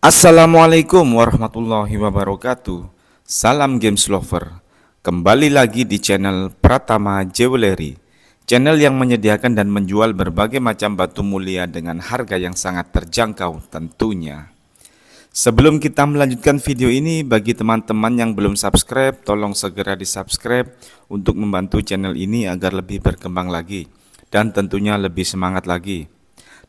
Assalamualaikum warahmatullahi wabarakatuh Salam Games Lover Kembali lagi di channel Pratama Jewelry Channel yang menyediakan dan menjual berbagai macam batu mulia dengan harga yang sangat terjangkau tentunya Sebelum kita melanjutkan video ini bagi teman-teman yang belum subscribe Tolong segera di subscribe untuk membantu channel ini agar lebih berkembang lagi Dan tentunya lebih semangat lagi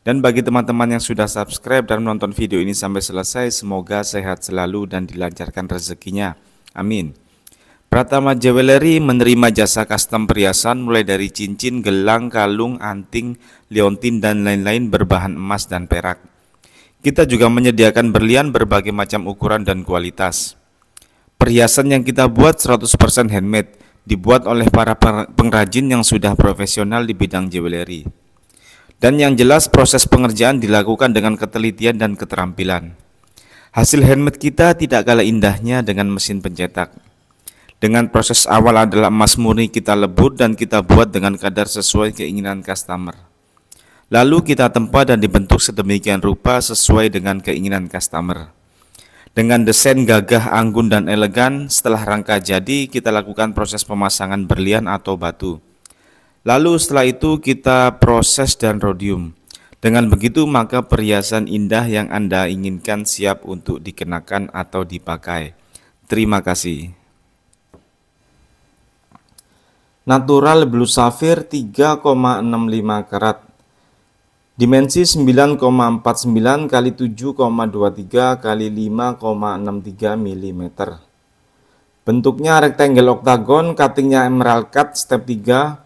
dan bagi teman-teman yang sudah subscribe dan menonton video ini sampai selesai, semoga sehat selalu dan dilancarkan rezekinya. Amin. Pratama Jewelry menerima jasa custom perhiasan mulai dari cincin, gelang, kalung, anting, liontin, dan lain-lain berbahan emas dan perak. Kita juga menyediakan berlian berbagai macam ukuran dan kualitas. Perhiasan yang kita buat 100% handmade, dibuat oleh para pengrajin yang sudah profesional di bidang jewelry. Dan yang jelas proses pengerjaan dilakukan dengan ketelitian dan keterampilan. Hasil handmade kita tidak kalah indahnya dengan mesin pencetak. Dengan proses awal adalah emas murni kita lebur dan kita buat dengan kadar sesuai keinginan customer. Lalu kita tempa dan dibentuk sedemikian rupa sesuai dengan keinginan customer. Dengan desain gagah, anggun, dan elegan, setelah rangka jadi, kita lakukan proses pemasangan berlian atau batu. Lalu setelah itu kita proses dan rhodium. Dengan begitu maka perhiasan indah yang Anda inginkan siap untuk dikenakan atau dipakai. Terima kasih. Natural Blue safir 3,65 karat. Dimensi 9,49 kali 7,23 kali 5,63 mm. Bentuknya rectangle oktagon, cuttingnya emerald cut step 3,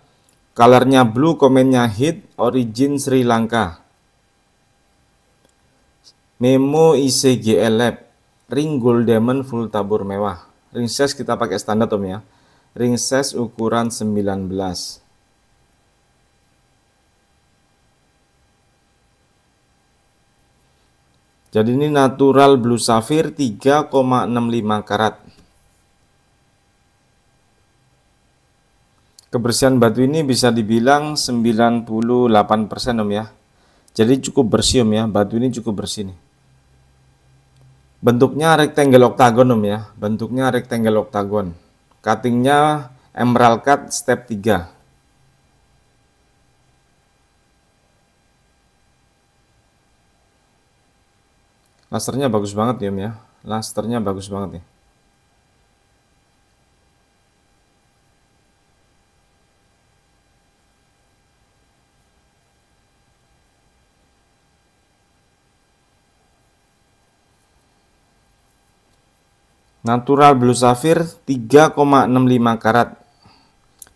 Colornya blue, komennya hit, origin Sri Lanka. Memo ICGL Lab, e ring gold diamond full tabur mewah. Ring size kita pakai standar om ya. Ring size ukuran 19. Jadi ini natural blue safir 3,65 karat. kebersihan batu ini bisa dibilang 98% om ya jadi cukup bersih om ya batu ini cukup bersih nih bentuknya rectangle octagon om ya bentuknya rectangle octagon. cuttingnya emerald cut step 3 Lasernya bagus banget ya Om ya. lasernya bagus banget nih. Ya. Natural Blue safir 3,65 karat.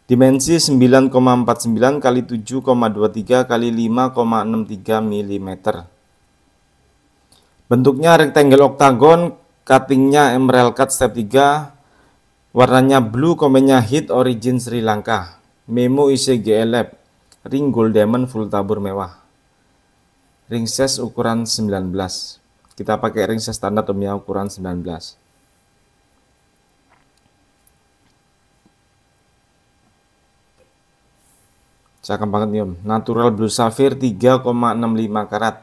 Dimensi 9,49 kali 7,23 kali 5,63 mm. Bentuknya rectangle oktagon, cuttingnya emerald cut step 3, warnanya blue, komennya hit origin Sri Lanka. Memo ICGL Lab, ring gold diamond full tabur mewah. Ring size ukuran 19. Kita pakai ring size standar atau ukuran 19. Cakep banget nih om. Natural Blue Sapphire 3,65 karat.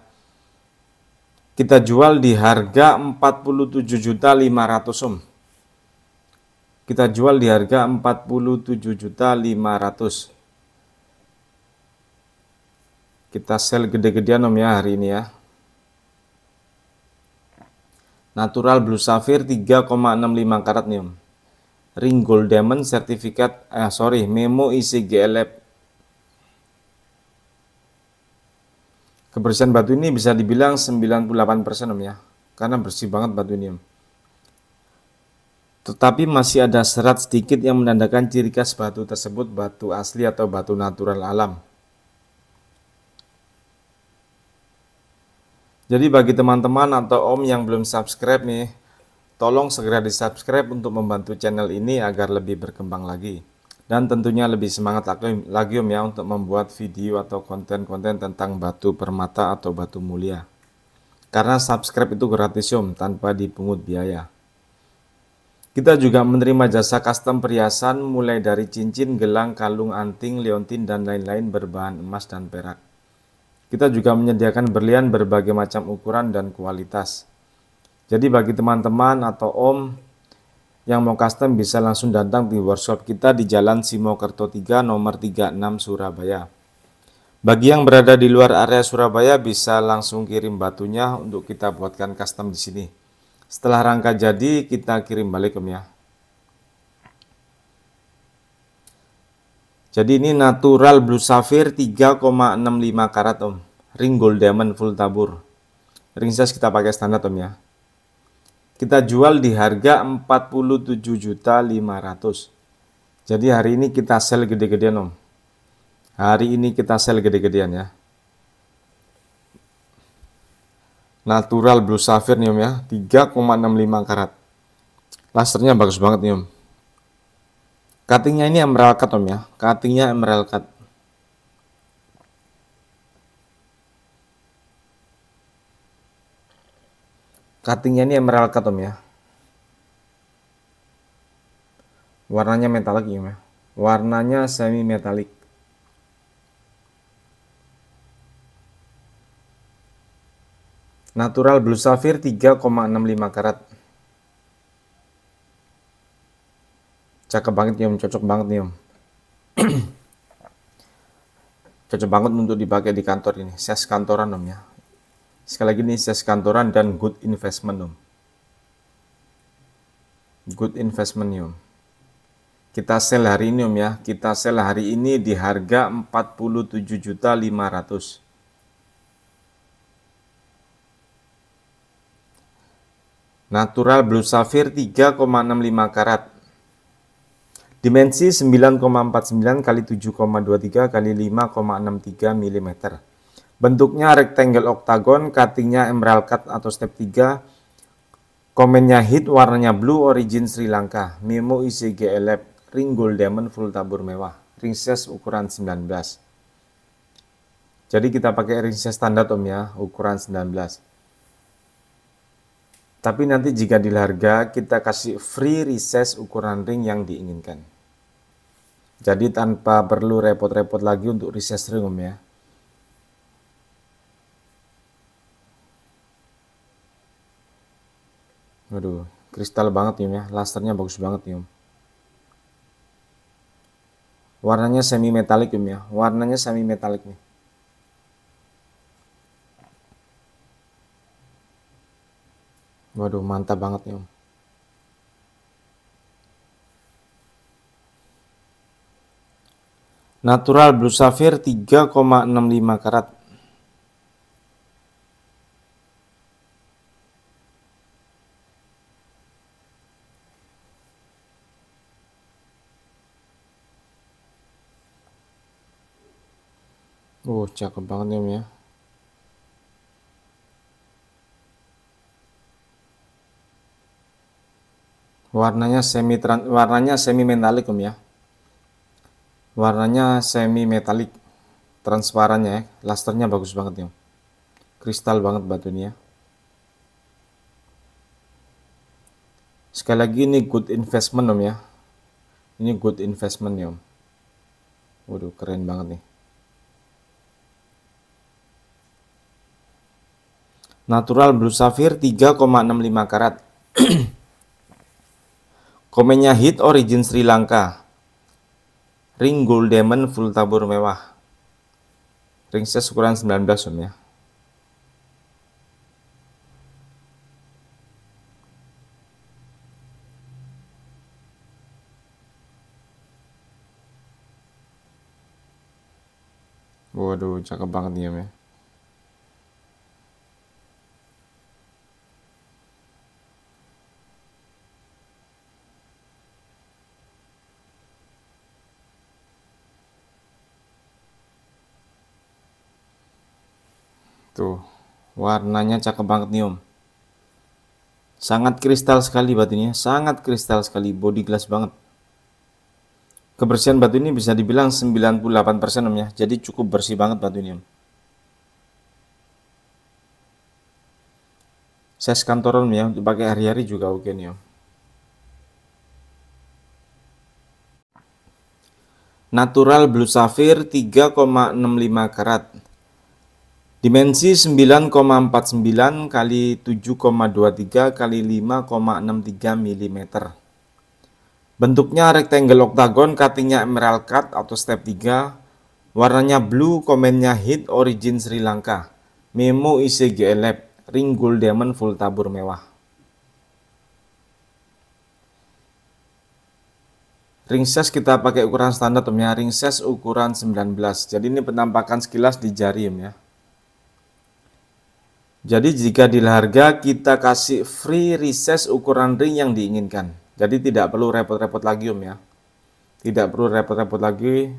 Kita jual di harga juta 500 om. Kita jual di harga juta 500 Kita sell gede-gedean om ya hari ini ya. Natural Blue Sapphire 3,65 karat nih om. Ring Gold Diamond sertifikat eh sorry memo isi ICGLF e Kebersihan batu ini bisa dibilang 98% Om ya, karena bersih banget batu ini Om. Tetapi masih ada serat sedikit yang menandakan ciri khas batu tersebut batu asli atau batu natural alam. Jadi bagi teman-teman atau om yang belum subscribe nih, tolong segera di subscribe untuk membantu channel ini agar lebih berkembang lagi dan tentunya lebih semangat lagi om ya untuk membuat video atau konten-konten tentang batu permata atau batu mulia. Karena subscribe itu gratis om, tanpa dipungut biaya. Kita juga menerima jasa custom perhiasan mulai dari cincin, gelang, kalung, anting, liontin, dan lain-lain berbahan emas dan perak. Kita juga menyediakan berlian berbagai macam ukuran dan kualitas. Jadi bagi teman-teman atau om yang mau custom bisa langsung datang di workshop kita di Jalan Simo Simokerto 3 nomor 36 Surabaya. Bagi yang berada di luar area Surabaya bisa langsung kirim batunya untuk kita buatkan custom di sini. Setelah rangka jadi kita kirim balik ke ya. Jadi ini natural blue sapphire 3,65 karat Om. Ring gold diamond full tabur. Ring size kita pakai standar Om ya kita jual di harga 47.500. Jadi hari ini kita sell gede-gedean Om. Hari ini kita sell gede-gedean ya. Natural blue sapphire nih Om ya, 3,65 karat. Lasernya bagus banget nih Om. Cuttingnya ini emerald cut Om ya, cuttingnya emerald cut. cuttingnya ini emerald cut om ya warnanya metalik ya warnanya semi metalik natural blue sapphire 3,65 karat cakep banget nih om cocok banget nih om cocok banget untuk dipakai di kantor ini ses kantoran om ya Sekali lagi ini ses kantoran dan good investment um Good investment um Kita sell hari ini um ya. Kita sell hari ini di harga juta 47 500 Natural Blue Sapphire 3,65 karat. Dimensi 9,49 kali 7,23 kali 5,63 mm. Bentuknya rectangle octagon, cuttingnya emerald cut atau step 3. Komennya hit, warnanya blue, origin Sri Lanka. Memo ICG Lab, ring gold diamond full tabur mewah. Ring size ukuran 19. Jadi kita pakai ring size standar om ya, ukuran 19. Tapi nanti jika di harga, kita kasih free recess ukuran ring yang diinginkan. Jadi tanpa perlu repot-repot lagi untuk recess ring om ya. Waduh, kristal banget nih ya. Lasternya bagus banget nih Warnanya semi metalik om ya. Warnanya semi metalik nih. Waduh, mantap banget nih Natural blue sapphire 3,65 karat. Oh, cakep banget ya, ya. warnanya semi warnanya semi metalik om ya warnanya semi metalik transparannya ya lasternya bagus banget ya kristal banget batunya sekali lagi ini good investment om ya ini good investment nih om waduh keren banget nih Natural Blue Sapphire 3,65 karat. Komennya Hit Origin Sri Lanka. Ring Gold Diamond full tabur mewah. Ring size ukuran 19 om ya. Waduh, cakep banget nih om ya. Warnanya cakep banget nih om. Sangat kristal sekali batunya, sangat kristal sekali, body glass banget. Kebersihan batu ini bisa dibilang 98% om ya, jadi cukup bersih banget batu ini om. Ses kantoran ya, dipakai pakai hari-hari juga oke nih om. Natural Blue Sapphire 3,65 karat Dimensi 9,49 kali 7,23 kali 5,63 mm. Bentuknya rectangle octagon, cuttingnya emerald cut atau step 3, warnanya blue, komennya hit, origin Sri Lanka. Memo ICG Lab, ring gold diamond full tabur mewah. Ring size kita pakai ukuran standar, ya. ring size ukuran 19. Jadi ini penampakan sekilas di jari ya. Jadi jika di harga kita kasih free recess ukuran ring yang diinginkan. Jadi tidak perlu repot-repot lagi Om ya. Tidak perlu repot-repot lagi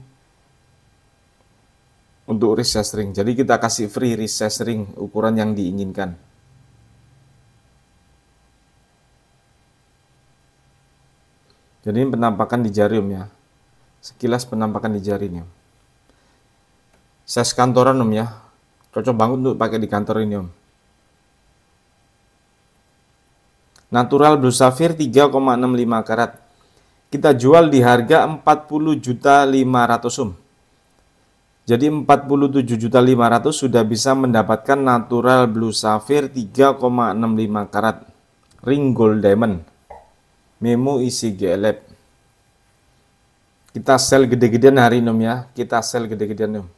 untuk recess ring. Jadi kita kasih free recess ring ukuran yang diinginkan. Jadi ini penampakan di jari Om ya. Sekilas penampakan di jari ini Om. Size kantoran Om ya. Cocok banget untuk pakai di kantor ini Om. natural blue safir 3,65 karat. Kita jual di harga 40 juta 500 sum. Jadi 47 juta 500 sudah bisa mendapatkan natural blue safir 3,65 karat ring gold diamond. Memo isi GLF. E Kita sel gede-gedean hari ini um, ya. Kita sel gede-gedean um.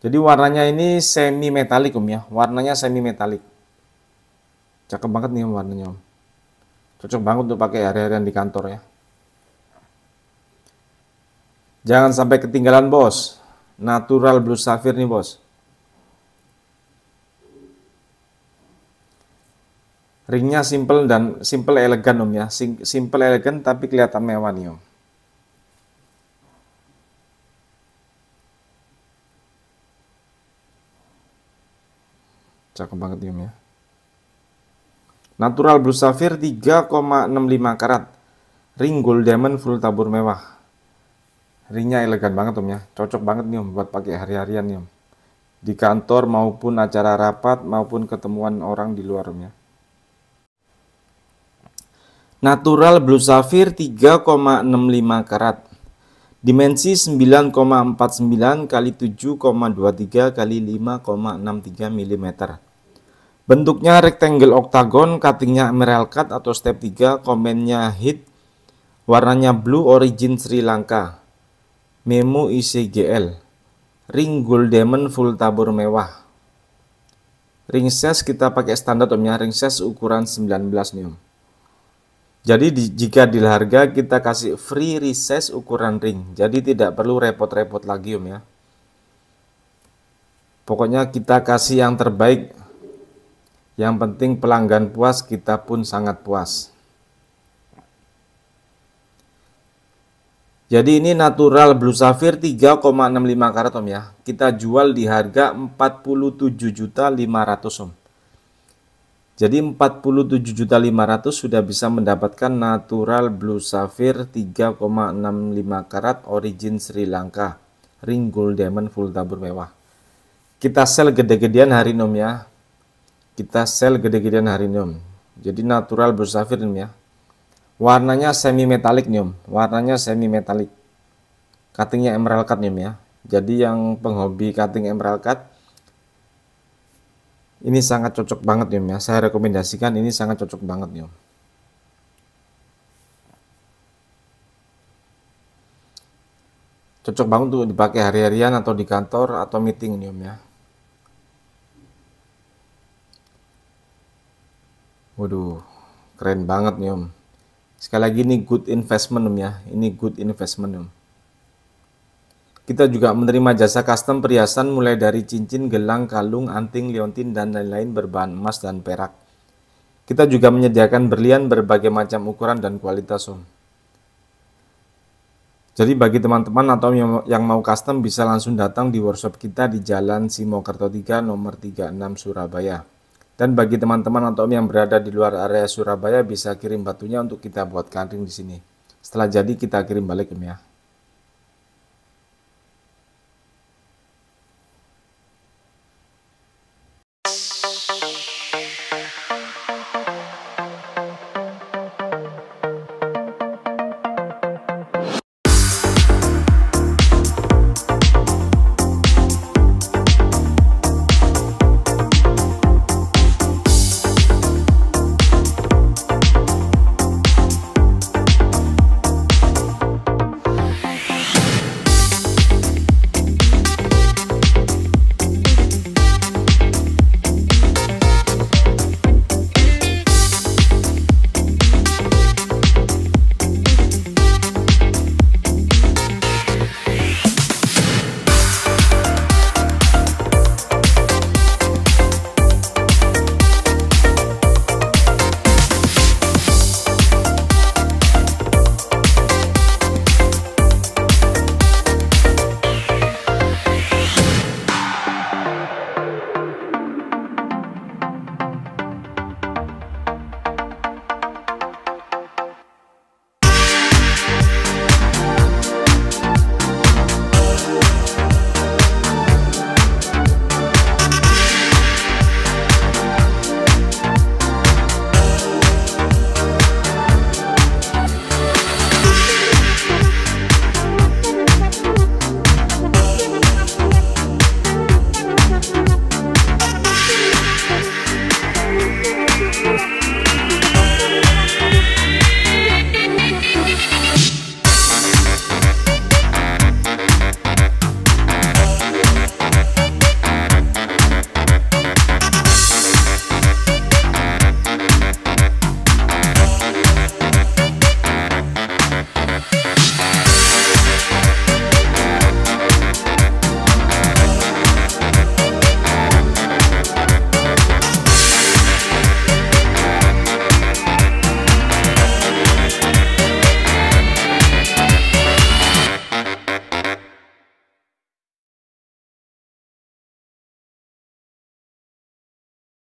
Jadi warnanya ini semi metalik um ya. Warnanya semi metalik. Cakep banget nih warnanya om. Cocok banget untuk pakai hari-harian di kantor ya. Jangan sampai ketinggalan bos. Natural Blue Sapphire nih bos. Ringnya simple dan simple elegan om ya. Simple elegan tapi kelihatan mewah nih om. Cakep banget nih om ya. Natural Blue Sapphire 3,65 karat. Ring gold diamond full tabur mewah. Ringnya elegan banget om ya. Cocok banget nih om buat pakai hari-harian nih om. Di kantor maupun acara rapat maupun ketemuan orang di luar om ya. Natural Blue Sapphire 3,65 karat. Dimensi 9,49 kali 7,23 kali 5,63 mm Bentuknya rectangle octagon, cuttingnya emerald cut atau step 3, komennya hit, warnanya blue origin Sri Lanka. Memo ICGL. Ring gold diamond full tabur mewah. Ring size kita pakai standar omnya, ring size ukuran 19 nih om. Jadi di, jika di harga kita kasih free resize ukuran ring, jadi tidak perlu repot-repot lagi om ya. Pokoknya kita kasih yang terbaik yang penting pelanggan puas, kita pun sangat puas. Jadi ini natural blue sapphire 3,65 karat om ya. Kita jual di harga 47.500 om. Jadi 47.500 sudah bisa mendapatkan natural blue sapphire 3,65 karat origin Sri Lanka. Ring gold diamond full tabur mewah. Kita sel gede-gedean hari om ya kita sel gede-gedean om Jadi natural bersafir ya. Warnanya semi metalik nih om warnanya semi metalik. Cuttingnya emerald cut om ya. Jadi yang penghobi cutting emerald cut ini sangat cocok banget nih om ya. Saya rekomendasikan ini sangat cocok banget nih om Cocok banget untuk dipakai hari-harian atau di kantor atau meeting nih om ya. Waduh, keren banget nih Om. Sekali lagi ini good investment Om ya. Ini good investment Om. Kita juga menerima jasa custom perhiasan mulai dari cincin, gelang, kalung, anting, liontin, dan lain-lain berbahan emas dan perak. Kita juga menyediakan berlian berbagai macam ukuran dan kualitas Om. Jadi bagi teman-teman atau yang, mau custom bisa langsung datang di workshop kita di Jalan Simokerto 3 nomor 36 Surabaya. Dan bagi teman-teman atau om yang berada di luar area Surabaya bisa kirim batunya untuk kita buat kanting di sini. Setelah jadi kita kirim balik om ya.